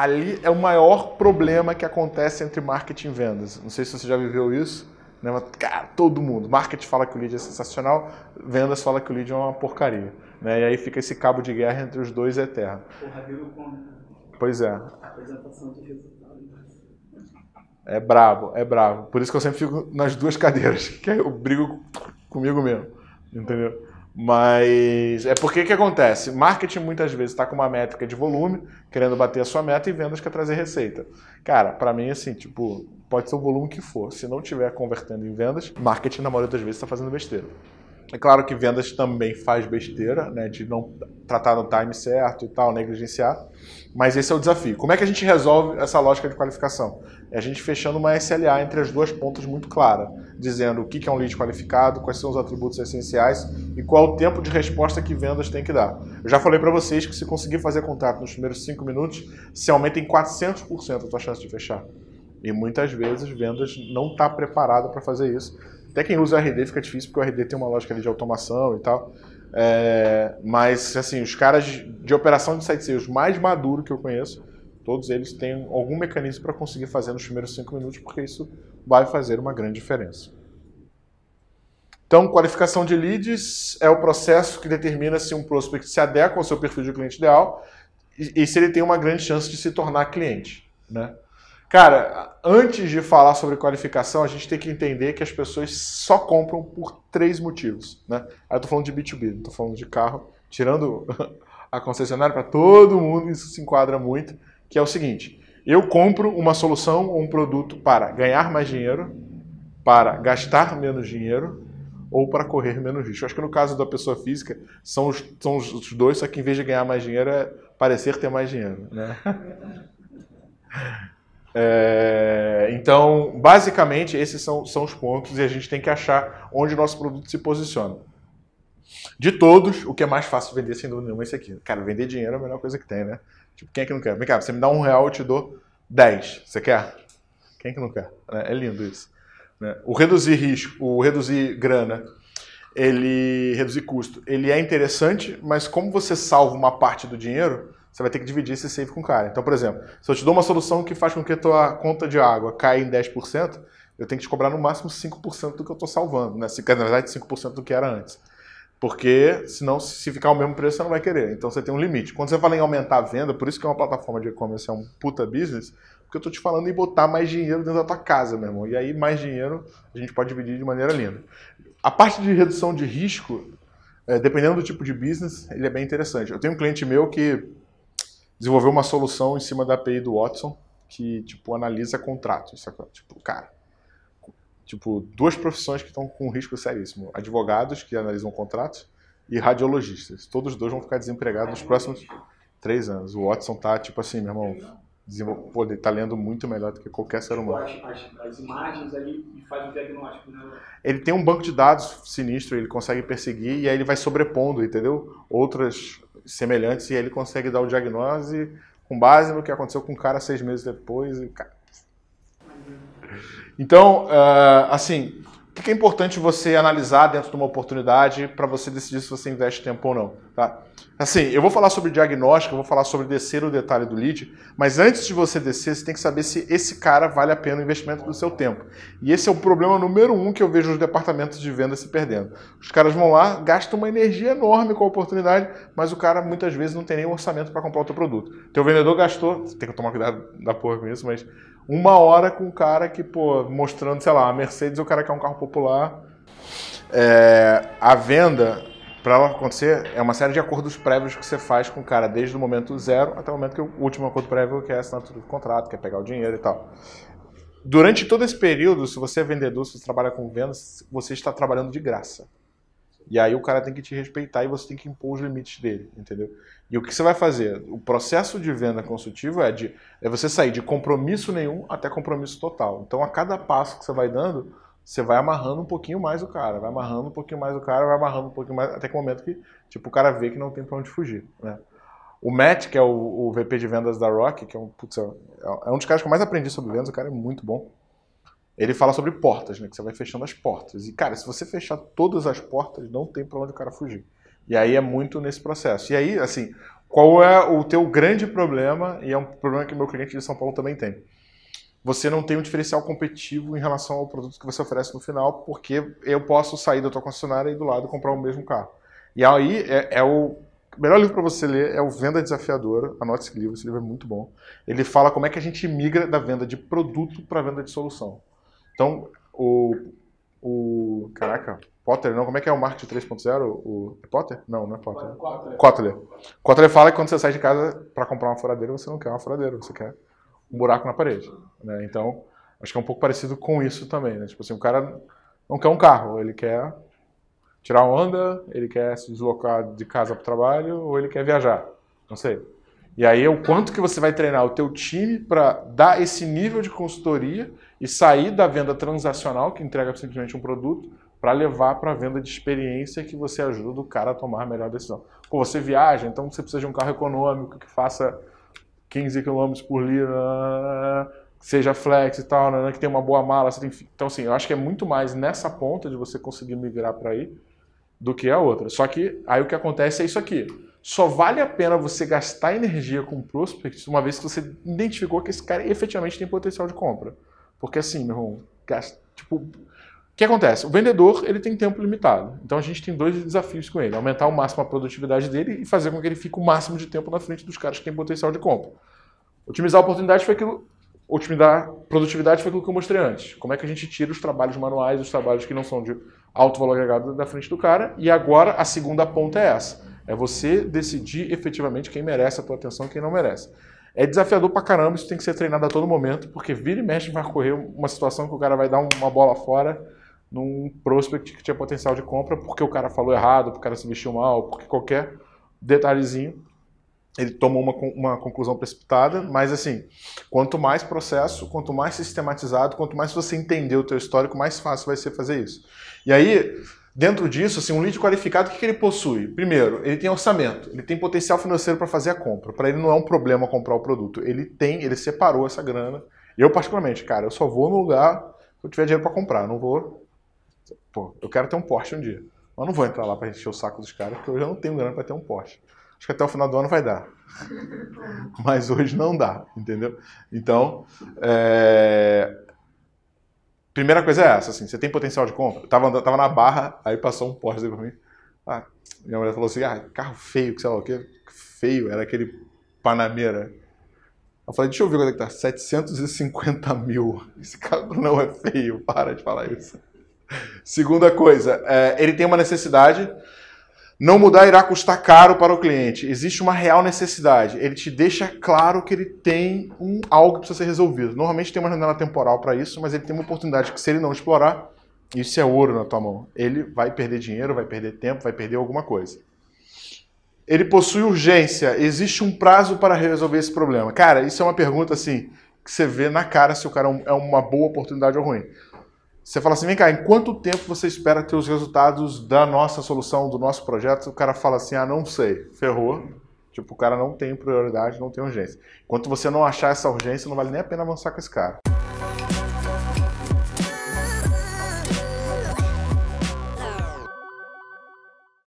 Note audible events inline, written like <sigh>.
ali é o maior problema que acontece entre marketing e vendas. Não sei se você já viveu isso, né? Mas, cara, todo mundo. Marketing fala que o lead é sensacional, vendas fala que o lead é uma porcaria. Né? E aí fica esse cabo de guerra entre os dois é eterno. Porra, né? Pois é. Apresentação de É brabo, é brabo. Por isso que eu sempre fico nas duas cadeiras, <laughs> que eu brigo comigo mesmo, entendeu? Mas é porque que acontece? Marketing muitas vezes está com uma métrica de volume, querendo bater a sua meta, e vendas quer trazer receita. Cara, para mim, assim, tipo, pode ser o volume que for. Se não tiver convertendo em vendas, marketing, na maioria das vezes, está fazendo besteira. É claro que vendas também faz besteira, né? De não tratar no time certo e tal, negligenciar. Mas esse é o desafio. Como é que a gente resolve essa lógica de qualificação? É a gente fechando uma SLA entre as duas pontas muito clara, dizendo o que é um lead qualificado, quais são os atributos essenciais e qual o tempo de resposta que vendas tem que dar. Eu já falei para vocês que se conseguir fazer contato nos primeiros cinco minutos, se aumenta em 400% a tua chance de fechar. E muitas vezes vendas não está preparada para fazer isso até quem usa RD fica difícil, porque o RD tem uma lógica ali de automação e tal. É, mas, assim, os caras de operação de site sales mais maduros que eu conheço, todos eles têm algum mecanismo para conseguir fazer nos primeiros cinco minutos, porque isso vai fazer uma grande diferença. Então, qualificação de leads é o processo que determina se um prospect se adequa ao seu perfil de cliente ideal e, e se ele tem uma grande chance de se tornar cliente, né? Cara, antes de falar sobre qualificação, a gente tem que entender que as pessoas só compram por três motivos, né? Aí eu tô falando de B2B, não tô falando de carro, tirando <laughs> a concessionária para todo mundo, isso se enquadra muito, que é o seguinte: eu compro uma solução ou um produto para ganhar mais dinheiro, para gastar menos dinheiro ou para correr menos risco. Acho que no caso da pessoa física são os, são os dois, só que em vez de ganhar mais dinheiro é parecer ter mais dinheiro, né? <laughs> É, então, basicamente, esses são, são os pontos e a gente tem que achar onde o nosso produto se posiciona. De todos, o que é mais fácil vender, sem dúvida nenhuma, é esse aqui. Cara, vender dinheiro é a melhor coisa que tem, né? Tipo, quem é que não quer? Vem cá, você me dá um real, eu te dou 10. Você quer? Quem é que não quer? É, é lindo isso. Né? O reduzir risco, o reduzir grana, ele reduzir custo, ele é interessante, mas como você salva uma parte do dinheiro, você vai ter que dividir esse save com o cara. Então, por exemplo, se eu te dou uma solução que faz com que a tua conta de água caia em 10%, eu tenho que te cobrar no máximo 5% do que eu estou salvando, né? na verdade 5% do que era antes. Porque senão, se ficar o mesmo preço, você não vai querer. Então você tem um limite. Quando você fala em aumentar a venda, por isso que é uma plataforma de e-commerce é um puta business, porque eu estou te falando em botar mais dinheiro dentro da tua casa, meu irmão. E aí mais dinheiro a gente pode dividir de maneira linda. A parte de redução de risco, é, dependendo do tipo de business, ele é bem interessante. Eu tenho um cliente meu que desenvolveu uma solução em cima da API do Watson que, tipo, analisa contratos, Tipo, cara, tipo, duas profissões que estão com risco seríssimo. Advogados, que analisam contratos, e radiologistas. Todos dois vão ficar desempregados nos próximos três anos. O Watson tá, tipo assim, meu irmão, desenvol... tá lendo muito melhor do que qualquer ser humano. Tipo, as, as imagens ali e faz o diagnóstico, né? Ele tem um banco de dados sinistro, ele consegue perseguir e aí ele vai sobrepondo, entendeu? Outras semelhantes e ele consegue dar o diagnóstico com base no que aconteceu com o cara seis meses depois. E, Então, uh, assim, o que é importante você analisar dentro de uma oportunidade para você decidir se você investe tempo ou não. Tá? Assim, eu vou falar sobre diagnóstico, eu vou falar sobre descer o detalhe do lead, mas antes de você descer, você tem que saber se esse cara vale a pena o investimento do seu tempo. E esse é o problema número um que eu vejo os departamentos de venda se perdendo. Os caras vão lá, gastam uma energia enorme com a oportunidade, mas o cara muitas vezes não tem nem orçamento para comprar o teu produto. Teu vendedor gastou, tem que tomar cuidado da porra com isso, mas uma hora com o cara que, pô, mostrando, sei lá, a Mercedes, o cara quer um carro popular. É, a venda para ela acontecer, é uma série de acordos prévios que você faz com o cara desde o momento zero até o momento que o último acordo prévio que é assinar tudo do contrato, quer é pegar o dinheiro e tal. Durante todo esse período, se você é vendedor, se você trabalha com vendas, você está trabalhando de graça. E aí o cara tem que te respeitar e você tem que impor os limites dele, entendeu? E o que você vai fazer? O processo de venda consultiva é, de, é você sair de compromisso nenhum até compromisso total. Então, a cada passo que você vai dando, você vai amarrando um pouquinho mais o cara, vai amarrando um pouquinho mais o cara, vai amarrando um pouquinho mais, até que o momento que tipo, o cara vê que não tem pra onde fugir, né? O Matt, que é o, o VP de vendas da Rock, que é um, putz, é, é um dos caras que eu mais aprendi sobre vendas, o cara é muito bom. Ele fala sobre portas, né? Que você vai fechando as portas. E, cara, se você fechar todas as portas, não tem pra onde o cara fugir. E aí é muito nesse processo. E aí, assim, qual é o teu grande problema, e é um problema que meu cliente de São Paulo também tem você não tem um diferencial competitivo em relação ao produto que você oferece no final, porque eu posso sair da tua concessionária e do lado comprar o mesmo carro. E aí é, é o melhor livro para você ler é o Venda Desafiadora. Anote esse livro, esse livro é muito bom. Ele fala como é que a gente migra da venda de produto para venda de solução. Então, o, o caraca, Potter, não, como é que é o marketing 3.0? O é Potter? Não, não é Potter. Kotler. Kotler fala que quando você sai de casa para comprar uma furadeira, você não quer uma furadeira, você quer um buraco na parede. Né? Então, acho que é um pouco parecido com isso também. Né? Tipo assim, o cara não quer um carro, ele quer tirar onda, ele quer se deslocar de casa para o trabalho ou ele quer viajar. Não sei. E aí, o quanto que você vai treinar o teu time para dar esse nível de consultoria e sair da venda transacional, que entrega simplesmente um produto, para levar para a venda de experiência que você ajuda o cara a tomar a melhor decisão. Pô, você viaja, então você precisa de um carro econômico que faça 15 km por litro, seja flex e tal, né, que tem uma boa mala. Tem... Então, assim, eu acho que é muito mais nessa ponta de você conseguir migrar para aí do que a outra. Só que aí o que acontece é isso aqui. Só vale a pena você gastar energia com prospects uma vez que você identificou que esse cara efetivamente tem potencial de compra. Porque assim, meu irmão, gasta, tipo, que acontece? O vendedor ele tem tempo limitado. Então a gente tem dois desafios com ele: aumentar o máximo a produtividade dele e fazer com que ele fique o máximo de tempo na frente dos caras que têm potencial de compra. Otimizar a oportunidade foi aquilo. Otimizar produtividade foi aquilo que eu mostrei antes. Como é que a gente tira os trabalhos manuais, os trabalhos que não são de alto valor agregado da frente do cara? E agora a segunda ponta é essa: é você decidir efetivamente quem merece a tua atenção e quem não merece. É desafiador pra caramba, isso tem que ser treinado a todo momento, porque vira e mexe vai ocorrer uma situação que o cara vai dar uma bola fora num prospect que tinha potencial de compra, porque o cara falou errado, porque o cara se vestiu mal, porque qualquer detalhezinho, ele tomou uma, uma conclusão precipitada, mas assim, quanto mais processo, quanto mais sistematizado, quanto mais você entender o teu histórico, mais fácil vai ser fazer isso. E aí, dentro disso, assim, um lead qualificado, o que, que ele possui? Primeiro, ele tem orçamento, ele tem potencial financeiro para fazer a compra. Para ele não é um problema comprar o produto. Ele tem, ele separou essa grana. Eu particularmente, cara, eu só vou no lugar se eu tiver dinheiro para comprar. Não vou Pô, eu quero ter um Porsche um dia. Mas não vou entrar lá para encher o saco dos caras, porque eu já não tenho grana para ter um Porsche. Acho que até o final do ano vai dar. <laughs> Mas hoje não dá, entendeu? Então, é... primeira coisa é essa, assim, você tem potencial de compra? Eu tava, tava na barra, aí passou um Porsche aí pra mim. Ah, minha mulher falou assim, ah, carro feio, que sei lá o quê. Feio, era aquele Panamera. Eu falei, deixa eu ver quanto é que tá. 750 mil. Esse carro não é feio, para de falar isso. Segunda coisa, é, ele tem uma necessidade. Não mudar irá custar caro para o cliente. Existe uma real necessidade. Ele te deixa claro que ele tem um, algo que precisa ser resolvido. Normalmente tem uma janela temporal para isso, mas ele tem uma oportunidade que, se ele não explorar, isso é ouro na tua mão. Ele vai perder dinheiro, vai perder tempo, vai perder alguma coisa. Ele possui urgência. Existe um prazo para resolver esse problema. Cara, isso é uma pergunta assim que você vê na cara se o cara é, é uma boa oportunidade ou ruim. Você fala assim, vem cá, em quanto tempo você espera ter os resultados da nossa solução, do nosso projeto? O cara fala assim, ah, não sei, ferrou. Tipo, o cara não tem prioridade, não tem urgência. Enquanto você não achar essa urgência, não vale nem a pena avançar com esse cara.